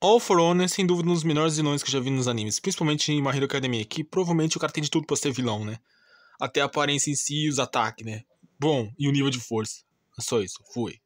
All For One é sem dúvida um dos melhores vilões que eu já vi nos animes, principalmente em My Hero Academia, que provavelmente o cara tem de tudo pra ser vilão, né? Até a aparência em si e os ataques, né? Bom, e o nível de força. É só isso. Fui.